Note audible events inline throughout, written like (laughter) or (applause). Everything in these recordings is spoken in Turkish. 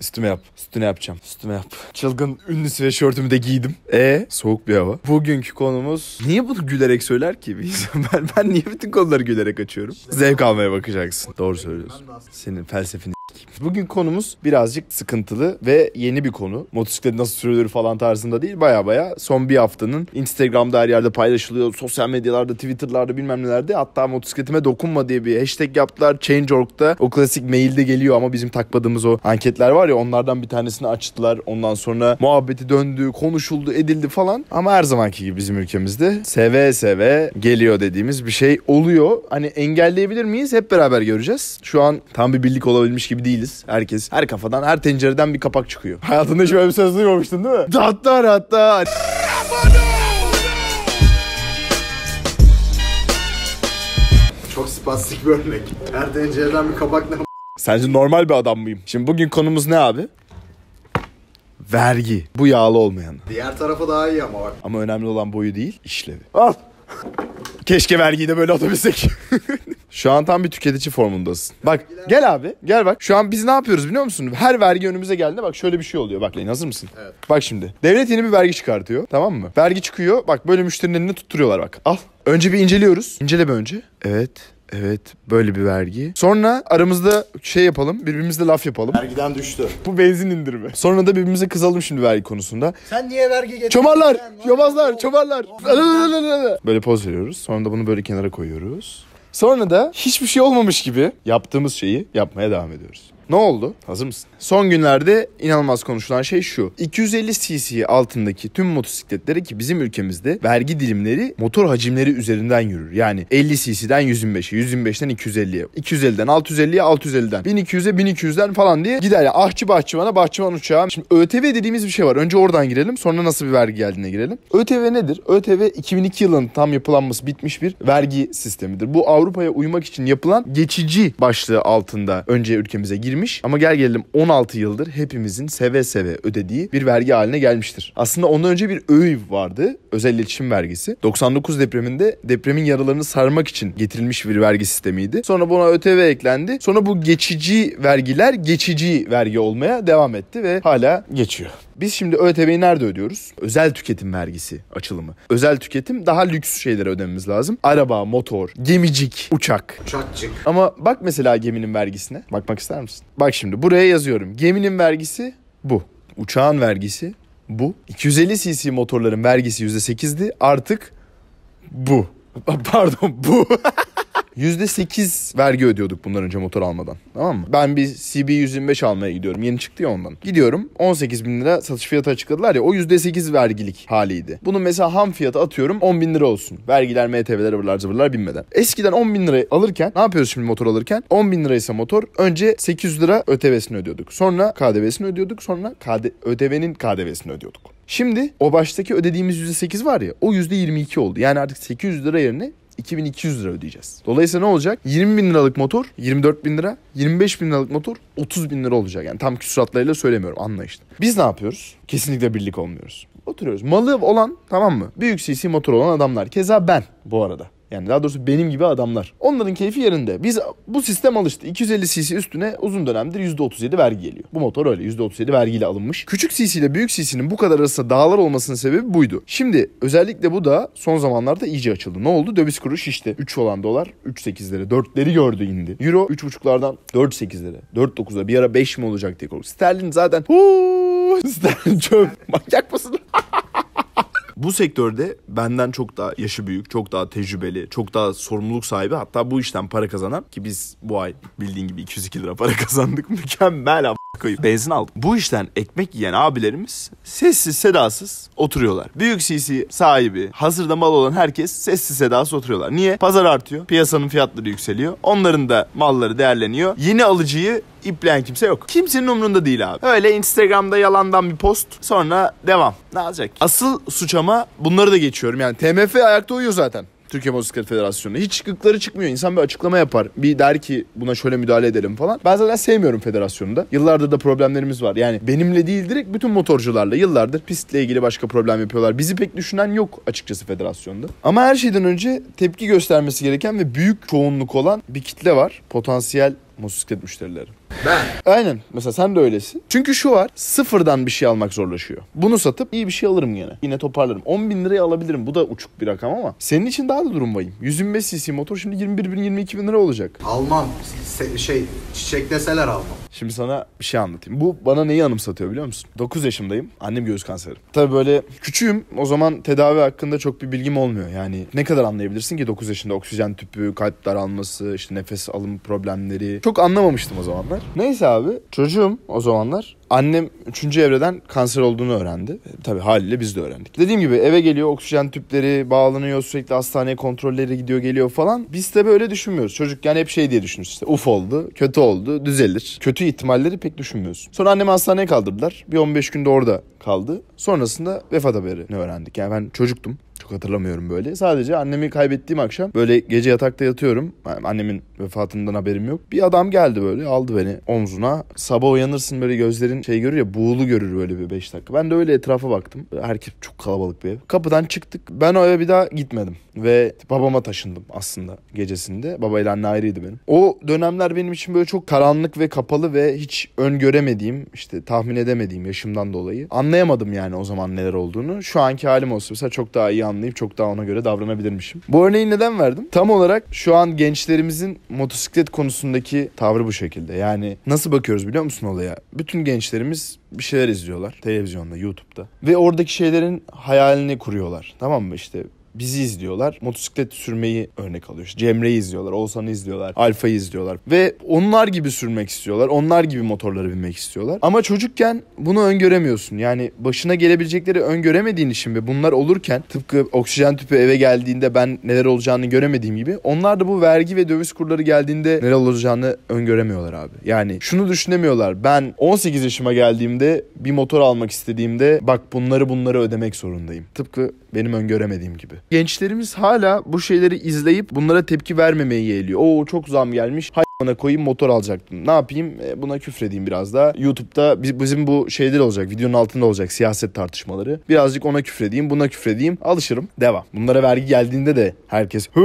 Üstüme yap. Üstüne yapacağım. Üstüme yap. Çılgın ünlü sweatshirtümü de giydim. E soğuk bir hava. Bugünkü konumuz niye bunu gülerek söyler ki? (laughs) ben, ben niye bütün konuları gülerek açıyorum? Zevk almaya bakacaksın. Doğru söylüyorsun. Senin felsefeni Bugün konumuz birazcık sıkıntılı ve yeni bir konu. Motosiklet nasıl sürülür falan tarzında değil. Baya baya son bir haftanın Instagram'da her yerde paylaşılıyor. Sosyal medyalarda, Twitter'larda bilmem nelerde. Hatta motosikletime dokunma diye bir hashtag yaptılar. Change.org'da o klasik mailde geliyor ama bizim takmadığımız o anketler var ya onlardan bir tanesini açtılar. Ondan sonra muhabbeti döndü, konuşuldu, edildi falan. Ama her zamanki gibi bizim ülkemizde seve seve geliyor dediğimiz bir şey oluyor. Hani engelleyebilir miyiz? Hep beraber göreceğiz. Şu an tam bir birlik olabilmiş gibi değiliz değiliz. Herkes her kafadan her tencereden bir kapak çıkıyor. Hayatında hiç böyle bir söz duymamıştın değil mi? Hatta hatta. Çok spastik bir örnek. Her tencereden bir kapak ne Sence normal bir adam mıyım? Şimdi bugün konumuz ne abi? Vergi. Bu yağlı olmayan. Diğer tarafa daha iyi ama bak. Ama önemli olan boyu değil, işlevi. Al. Keşke vergiyi de böyle atabilsek. Şu an tam bir tüketici formundasın. Bak gel abi gel bak. Şu an biz ne yapıyoruz biliyor musun? Her vergi önümüze geldi bak şöyle bir şey oluyor. Bak Lane hazır mısın? Evet. Bak şimdi devlet yeni bir vergi çıkartıyor tamam mı? Vergi çıkıyor bak böyle müşterinin elini tutturuyorlar bak. Al. Önce bir inceliyoruz. İncele bir önce. Evet. Evet böyle bir vergi. Sonra aramızda şey yapalım birbirimizle laf yapalım. Vergiden düştü. Bu benzin indirimi. Sonra da birbirimize kızalım şimdi vergi konusunda. Sen niye vergi getirdin? Çomarlar! Yobazlar! Çomarlar! (laughs) böyle poz veriyoruz. Sonra da bunu böyle kenara koyuyoruz. Sonra da hiçbir şey olmamış gibi yaptığımız şeyi yapmaya devam ediyoruz. Ne oldu? Hazır mısın? Son günlerde inanılmaz konuşulan şey şu. 250 cc altındaki tüm motosikletlere ki bizim ülkemizde vergi dilimleri motor hacimleri üzerinden yürür. Yani 50 cc'den 125'e, 125'ten 250'ye, 250'den 650'ye, 650'den, 1200'e, 1200'den falan diye gider. Yani ahçı bahçıvana, bahçıvan uçağa. Şimdi ÖTV dediğimiz bir şey var. Önce oradan girelim sonra nasıl bir vergi geldiğine girelim. ÖTV nedir? ÖTV 2002 yılının tam yapılanması bitmiş bir vergi sistemidir. Bu Avrupa'ya uymak için yapılan geçici başlığı altında önce ülkemize girmiş girmiş ama gel gelelim 16 yıldır hepimizin seve seve ödediği bir vergi haline gelmiştir. Aslında ondan önce bir ÖYV vardı. Özel iletişim vergisi. 99 depreminde depremin yaralarını sarmak için getirilmiş bir vergi sistemiydi. Sonra buna ÖTV eklendi. Sonra bu geçici vergiler geçici vergi olmaya devam etti ve hala geçiyor. Biz şimdi ÖTV'yi nerede ödüyoruz? Özel tüketim vergisi açılımı. Özel tüketim daha lüks şeylere ödememiz lazım. Araba, motor, gemicik, uçak. Uçakçık. Ama bak mesela geminin vergisine. Bakmak ister misin? Bak şimdi buraya yazıyorum. Geminin vergisi bu. Uçağın vergisi bu. 250 cc motorların vergisi %8'di. Artık bu. (laughs) Pardon bu. (laughs) %8 vergi ödüyorduk bundan önce motor almadan. Tamam mı? Ben bir CB125 almaya gidiyorum. Yeni çıktı ya ondan. Gidiyorum 18 bin lira satış fiyatı açıkladılar ya o %8 vergilik haliydi. Bunu mesela ham fiyatı atıyorum 10 bin lira olsun. Vergiler, MTV'ler, ıvırlar zıvırlar binmeden. Eskiden 10 bin lira alırken ne yapıyoruz şimdi motor alırken? 10 bin liraysa motor önce 800 lira ÖTV'sini ödüyorduk. Sonra KDV'sini ödüyorduk. Sonra KD ÖTV'nin KDV'sini ödüyorduk. Şimdi o baştaki ödediğimiz %8 var ya o %22 oldu. Yani artık 800 lira yerine 2200 lira ödeyeceğiz. Dolayısıyla ne olacak? 20 bin liralık motor 24 bin lira, 25 bin liralık motor 30 bin lira olacak. Yani tam küsuratlarıyla söylemiyorum anla Biz ne yapıyoruz? Kesinlikle birlik olmuyoruz. Oturuyoruz. Malı olan tamam mı? Büyük CC motor olan adamlar. Keza ben bu arada. Yani daha doğrusu benim gibi adamlar. Onların keyfi yerinde. Biz bu sistem alıştı. 250 cc üstüne uzun dönemdir %37 vergi geliyor. Bu motor öyle %37 vergiyle alınmış. Küçük cc ile büyük cc'nin bu kadar arasında dağlar olmasının sebebi buydu. Şimdi özellikle bu da son zamanlarda iyice açıldı. Ne oldu? Döviz kuru şişti. 3 olan dolar 3.8'lere 4'leri gördü indi. Euro 3.5'lardan 4.8'lere 4.9'a bir ara 5 mi olacak diye korkuyorum. Sterlin zaten huu, (laughs) Sterlin çöp. Manyak mısın? (laughs) Bu sektörde benden çok daha yaşı büyük, çok daha tecrübeli, çok daha sorumluluk sahibi hatta bu işten para kazanan ki biz bu ay bildiğin gibi 202 lira para (laughs) kazandık mükemmel koyup benzin aldım. Bu işten ekmek yiyen abilerimiz sessiz sedasız oturuyorlar. Büyük CC sahibi, hazırda mal olan herkes sessiz sedasız oturuyorlar. Niye? Pazar artıyor, piyasanın fiyatları yükseliyor. Onların da malları değerleniyor. Yeni alıcıyı ipleyen kimse yok. Kimsenin umrunda değil abi. Öyle Instagram'da yalandan bir post sonra devam. Ne olacak? Asıl suçama bunları da geçiyorum. Yani TMF ayakta uyuyor zaten. Türkiye Motosiklet Federasyonu'na. Hiç çıkıkları çıkmıyor. İnsan bir açıklama yapar. Bir der ki buna şöyle müdahale edelim falan. Ben zaten sevmiyorum da. Yıllardır da problemlerimiz var. Yani benimle değil direkt bütün motorcularla yıllardır pistle ilgili başka problem yapıyorlar. Bizi pek düşünen yok açıkçası federasyonda. Ama her şeyden önce tepki göstermesi gereken ve büyük çoğunluk olan bir kitle var. Potansiyel motosiklet müşterileri. Ben. Aynen. Mesela sen de öylesin. Çünkü şu var. Sıfırdan bir şey almak zorlaşıyor. Bunu satıp iyi bir şey alırım yine. Yine toparlarım. 10 bin liraya alabilirim. Bu da uçuk bir rakam ama. Senin için daha da durum vahim. 125 cc motor şimdi 21 bin 22 bin lira olacak. Almam. Se- şey çiçek deseler almam. Şimdi sana bir şey anlatayım. Bu bana neyi anımsatıyor biliyor musun? 9 yaşımdayım. Annem göğüs kanseri. Tabii böyle küçüğüm. O zaman tedavi hakkında çok bir bilgim olmuyor. Yani ne kadar anlayabilirsin ki 9 yaşında oksijen tüpü, kalp daralması, işte nefes alım problemleri. Çok anlamamıştım o zamanlar var. Neyse abi çocuğum o zamanlar annem 3. evreden kanser olduğunu öğrendi. E, tabii haliyle biz de öğrendik. Dediğim gibi eve geliyor oksijen tüpleri bağlanıyor sürekli hastaneye kontrolleri gidiyor geliyor falan. Biz de böyle düşünmüyoruz. Çocukken hep şey diye düşünürüz işte uf oldu, kötü oldu, düzelir. Kötü ihtimalleri pek düşünmüyoruz. Sonra annemi hastaneye kaldırdılar. Bir 15 günde orada kaldı. Sonrasında vefat haberini öğrendik. Yani ben çocuktum çok hatırlamıyorum böyle. Sadece annemi kaybettiğim akşam böyle gece yatakta yatıyorum. Yani annemin vefatından haberim yok. Bir adam geldi böyle aldı beni omzuna. Sabah uyanırsın böyle gözlerin şey görür ya buğulu görür böyle bir 5 dakika. Ben de öyle etrafa baktım. Herkes çok kalabalık bir ev. Kapıdan çıktık. Ben o eve bir daha gitmedim. Ve babama taşındım aslında gecesinde. Babayla anne ayrıydı benim. O dönemler benim için böyle çok karanlık ve kapalı ve hiç öngöremediğim işte tahmin edemediğim yaşımdan dolayı. Anlayamadım yani o zaman neler olduğunu. Şu anki halim olsa mesela çok daha iyi anlayabilirim anlayıp çok daha ona göre davranabilirmişim. Bu örneği neden verdim? Tam olarak şu an gençlerimizin motosiklet konusundaki tavrı bu şekilde. Yani nasıl bakıyoruz biliyor musun olaya? Bütün gençlerimiz bir şeyler izliyorlar televizyonda, YouTube'da ve oradaki şeylerin hayalini kuruyorlar. Tamam mı? İşte bizi izliyorlar. Motosiklet sürmeyi örnek alıyor. İşte Cemre'yi izliyorlar, Oğuzhan'ı izliyorlar, Alfa'yı izliyorlar. Ve onlar gibi sürmek istiyorlar. Onlar gibi motorlara binmek istiyorlar. Ama çocukken bunu öngöremiyorsun. Yani başına gelebilecekleri öngöremediğin için ve bunlar olurken tıpkı oksijen tüpü eve geldiğinde ben neler olacağını göremediğim gibi onlar da bu vergi ve döviz kurları geldiğinde neler olacağını öngöremiyorlar abi. Yani şunu düşünemiyorlar. Ben 18 yaşıma geldiğimde bir motor almak istediğimde bak bunları bunları ödemek zorundayım. Tıpkı benim öngöremediğim gibi. Gençlerimiz hala bu şeyleri izleyip bunlara tepki vermemeyi yeğliyor. Oo çok zam gelmiş bana koyayım motor alacaktım. Ne yapayım? E, buna küfredeyim biraz da. YouTube'da bizim bu şeyler olacak. Videonun altında olacak siyaset tartışmaları. Birazcık ona küfredeyim, buna küfredeyim. Alışırım. Devam. Bunlara vergi geldiğinde de herkes hı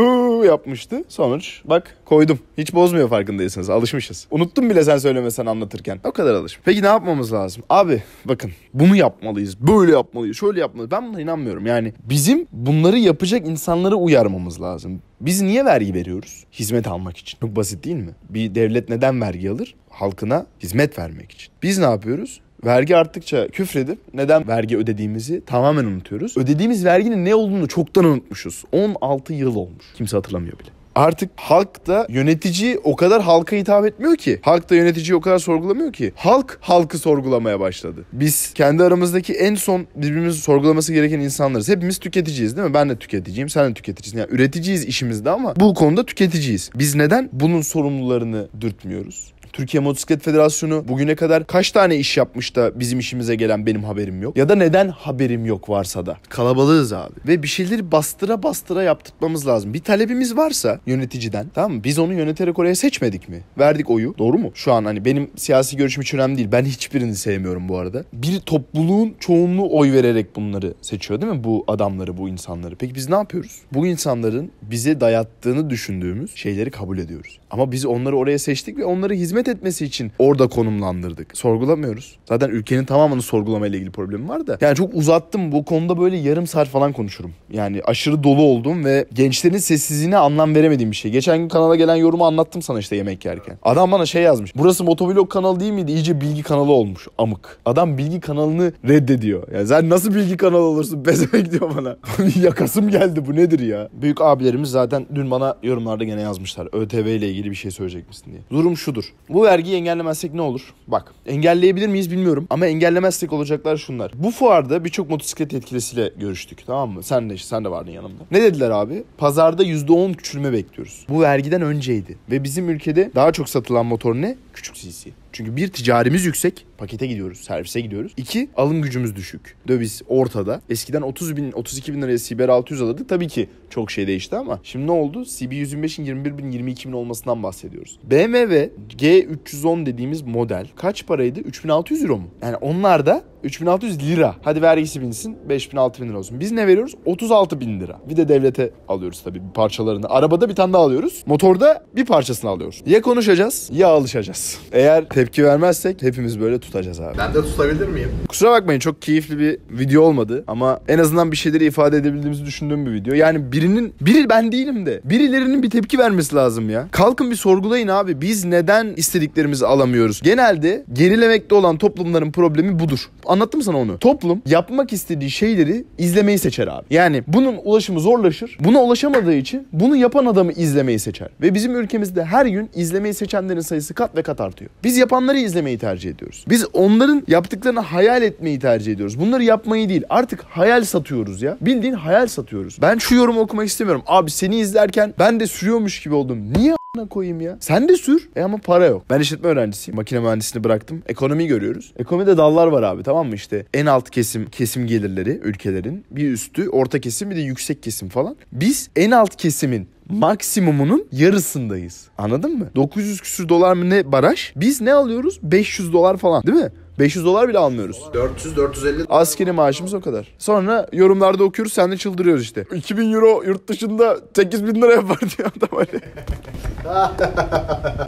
yapmıştı. Sonuç bak koydum. Hiç bozmuyor farkındaysanız. Alışmışız. Unuttum bile sen söylemesen anlatırken. O kadar alışım. Peki ne yapmamız lazım? Abi bakın bunu yapmalıyız. Böyle yapmalıyız. Şöyle yapmalıyız. Ben buna inanmıyorum. Yani bizim bunları yapacak insanları uyarmamız lazım. Biz niye vergi veriyoruz? Hizmet almak için. Çok basit değil mi? Bir devlet neden vergi alır? Halkına hizmet vermek için. Biz ne yapıyoruz? vergi arttıkça küfredip neden vergi ödediğimizi tamamen unutuyoruz. Ödediğimiz verginin ne olduğunu çoktan unutmuşuz. 16 yıl olmuş. Kimse hatırlamıyor bile. Artık halk da yönetici o kadar halka hitap etmiyor ki. Halk da yöneticiyi o kadar sorgulamıyor ki. Halk halkı sorgulamaya başladı. Biz kendi aramızdaki en son birbirimizi sorgulaması gereken insanlarız. Hepimiz tüketiciyiz değil mi? Ben de tüketiciyim, sen de tüketicisin. Yani üreticiyiz işimizde ama bu konuda tüketiciyiz. Biz neden bunun sorumlularını dürtmüyoruz? Türkiye Motosiklet Federasyonu bugüne kadar kaç tane iş yapmış da bizim işimize gelen benim haberim yok? Ya da neden haberim yok varsa da? Kalabalığız abi. Ve bir şeyleri bastıra bastıra yaptırtmamız lazım. Bir talebimiz varsa yöneticiden tamam mı? Biz onu yöneterek oraya seçmedik mi? Verdik oyu. Doğru mu? Şu an hani benim siyasi görüşüm hiç önemli değil. Ben hiçbirini sevmiyorum bu arada. Bir topluluğun çoğunluğu oy vererek bunları seçiyor değil mi? Bu adamları, bu insanları. Peki biz ne yapıyoruz? Bu insanların bize dayattığını düşündüğümüz şeyleri kabul ediyoruz. Ama biz onları oraya seçtik ve onlara hizmet hizmet etmesi için orada konumlandırdık. Sorgulamıyoruz. Zaten ülkenin tamamını sorgulamayla ilgili problemi var da. Yani çok uzattım. Bu konuda böyle yarım saat falan konuşurum. Yani aşırı dolu oldum ve gençlerin sessizliğine anlam veremediğim bir şey. Geçen gün kanala gelen yorumu anlattım sana işte yemek yerken. Adam bana şey yazmış. Burası motovlog kanalı değil miydi? İyice bilgi kanalı olmuş. Amık. Adam bilgi kanalını reddediyor. Yani sen nasıl bilgi kanalı olursun? (laughs) Bezemek diyor bana. (laughs) Yakasım geldi. Bu nedir ya? Büyük abilerimiz zaten dün bana yorumlarda gene yazmışlar. ÖTV ile ilgili bir şey söyleyecek misin diye. Durum şudur. Bu vergiyi engellemezsek ne olur? Bak engelleyebilir miyiz bilmiyorum ama engellemezsek olacaklar şunlar. Bu fuarda birçok motosiklet yetkilisiyle görüştük tamam mı? Sen de sen de vardın yanımda. Ne dediler abi? Pazarda %10 küçülme bekliyoruz. Bu vergiden önceydi ve bizim ülkede daha çok satılan motor ne? küçük CC. Çünkü bir ticarimiz yüksek. Pakete gidiyoruz, servise gidiyoruz. İki alım gücümüz düşük. Döviz ortada. Eskiden 30 bin, 32 bin liraya CBR 600 alırdık. Tabii ki çok şey değişti ama şimdi ne oldu? CB 125'in 21 bin, 22 bin olmasından bahsediyoruz. BMW G310 dediğimiz model kaç paraydı? 3600 euro mu? Yani onlar da 3600 lira. Hadi vergisi binsin 5000 6000 lira olsun. Biz ne veriyoruz? 36 bin lira. Bir de devlete alıyoruz tabii parçalarını. Arabada bir tane daha alıyoruz. Motorda bir parçasını alıyoruz. Ya konuşacağız ya alışacağız tutacağız. Eğer tepki vermezsek hepimiz böyle tutacağız abi. Ben de tutabilir miyim? Kusura bakmayın çok keyifli bir video olmadı ama en azından bir şeyleri ifade edebildiğimizi düşündüğüm bir video. Yani birinin, biri ben değilim de birilerinin bir tepki vermesi lazım ya. Kalkın bir sorgulayın abi biz neden istediklerimizi alamıyoruz? Genelde gerilemekte olan toplumların problemi budur. Anlattım sana onu. Toplum yapmak istediği şeyleri izlemeyi seçer abi. Yani bunun ulaşımı zorlaşır. Buna ulaşamadığı için bunu yapan adamı izlemeyi seçer. Ve bizim ülkemizde her gün izlemeyi seçenlerin sayısı kat ve kat katar diyor. Biz yapanları izlemeyi tercih ediyoruz. Biz onların yaptıklarını hayal etmeyi tercih ediyoruz. Bunları yapmayı değil. Artık hayal satıyoruz ya. Bildiğin hayal satıyoruz. Ben şu yorumu okumak istemiyorum. Abi seni izlerken ben de sürüyormuş gibi oldum. Niye a**ına koyayım ya? Sen de sür. E ama para yok. Ben işletme öğrencisiyim. Makine mühendisini bıraktım. Ekonomi görüyoruz. Ekonomide dallar var abi tamam mı işte? En alt kesim kesim gelirleri ülkelerin. Bir üstü, orta kesim bir de yüksek kesim falan. Biz en alt kesimin maksimumunun yarısındayız. Anladın mı? 900 küsür dolar mı ne baraj? Biz ne alıyoruz? 500 dolar falan değil mi? 500 dolar bile almıyoruz. 400-450. Askeri maaşımız o kadar. Sonra yorumlarda okuyoruz sen de çıldırıyoruz işte. 2000 euro yurt dışında 8000 lira yapar diyor adam öyle.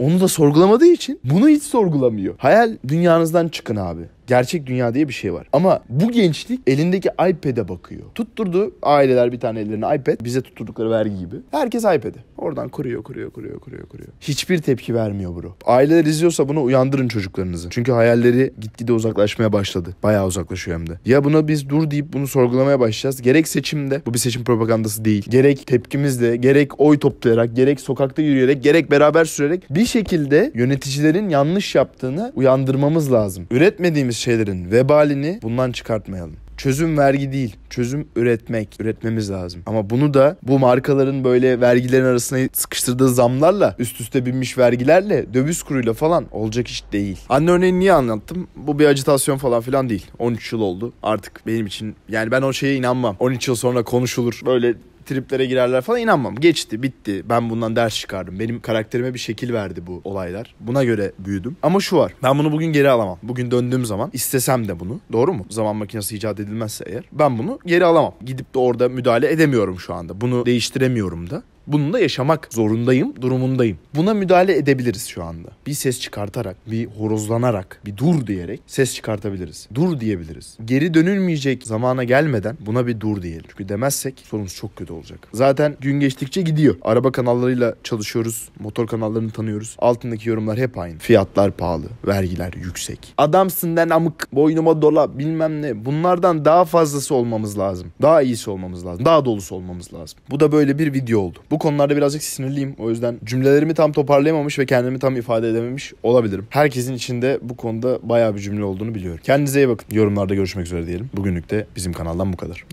(laughs) Onu da sorgulamadığı için bunu hiç sorgulamıyor. Hayal dünyanızdan çıkın abi. Gerçek dünya diye bir şey var. Ama bu gençlik elindeki iPad'e bakıyor. Tutturdu aileler bir tane ellerine iPad. Bize tutturdukları vergi gibi. Herkes iPad'e. Oradan kuruyor, kuruyor, kuruyor, kuruyor, kuruyor. Hiçbir tepki vermiyor bro. Aileler izliyorsa bunu uyandırın çocuklarınızı. Çünkü hayalleri gitgide uzaklaşmaya başladı. Bayağı uzaklaşıyor hem de. Ya buna biz dur deyip bunu sorgulamaya başlayacağız. Gerek seçimde, bu bir seçim propagandası değil. Gerek tepkimizle, gerek oy toplayarak, gerek sokakta yürüyerek, gerek beraber sürerek bir şekilde yöneticilerin yanlış yaptığını uyandırmamız lazım. Üretmediğimiz şeylerin vebalini bundan çıkartmayalım çözüm vergi değil. Çözüm üretmek. Üretmemiz lazım. Ama bunu da bu markaların böyle vergilerin arasına sıkıştırdığı zamlarla, üst üste binmiş vergilerle, döviz kuruyla falan olacak iş değil. Anne örneğini niye anlattım? Bu bir acitasyon falan filan değil. 13 yıl oldu. Artık benim için yani ben o şeye inanmam. 13 yıl sonra konuşulur. Böyle triplere girerler falan inanmam. Geçti bitti ben bundan ders çıkardım. Benim karakterime bir şekil verdi bu olaylar. Buna göre büyüdüm. Ama şu var ben bunu bugün geri alamam. Bugün döndüğüm zaman istesem de bunu doğru mu? Zaman makinesi icat edilmezse eğer ben bunu geri alamam. Gidip de orada müdahale edemiyorum şu anda. Bunu değiştiremiyorum da. Bununla yaşamak zorundayım, durumundayım. Buna müdahale edebiliriz şu anda. Bir ses çıkartarak, bir horozlanarak, bir dur diyerek ses çıkartabiliriz. Dur diyebiliriz. Geri dönülmeyecek zamana gelmeden buna bir dur diyelim. Çünkü demezsek sorunuz çok kötü olacak. Zaten gün geçtikçe gidiyor. Araba kanallarıyla çalışıyoruz. Motor kanallarını tanıyoruz. Altındaki yorumlar hep aynı. Fiyatlar pahalı, vergiler yüksek. Adamsın den amık, boynuma dola bilmem ne. Bunlardan daha fazlası olmamız lazım. Daha iyisi olmamız lazım. Daha dolusu olmamız lazım. Bu da böyle bir video oldu. Bu bu konularda birazcık sinirliyim. O yüzden cümlelerimi tam toparlayamamış ve kendimi tam ifade edememiş olabilirim. Herkesin içinde bu konuda bayağı bir cümle olduğunu biliyorum. Kendinize iyi bakın. Yorumlarda görüşmek üzere diyelim. Bugünlük de bizim kanaldan bu kadar.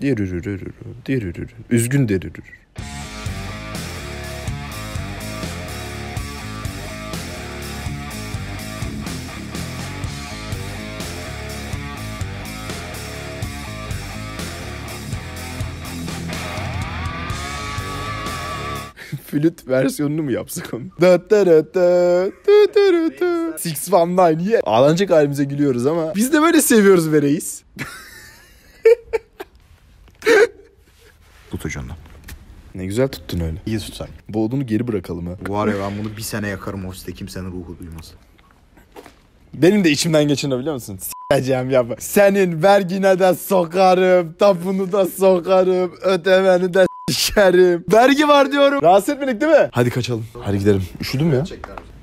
Üzgün derürür. flüt versiyonunu mu yapsak onu? Six One Nine ye. Yeah. Ağlanacak halimize gülüyoruz ama biz de böyle seviyoruz be reis. Tut ucundan. Ne güzel tuttun öyle. İyi tutsak. Bu odunu geri bırakalım ha. Var ya ben bunu bir sene yakarım ofiste kimsenin ruhu duymaz. Benim de içimden geçen biliyor musun? S**eceğim ya. Senin vergine de sokarım, tapunu da sokarım, ödemeni de Şerim. Vergi var diyorum. Rahatsız etmedik değil mi? Hadi kaçalım. Hadi gidelim. Üşüdüm ya. Gerçekten.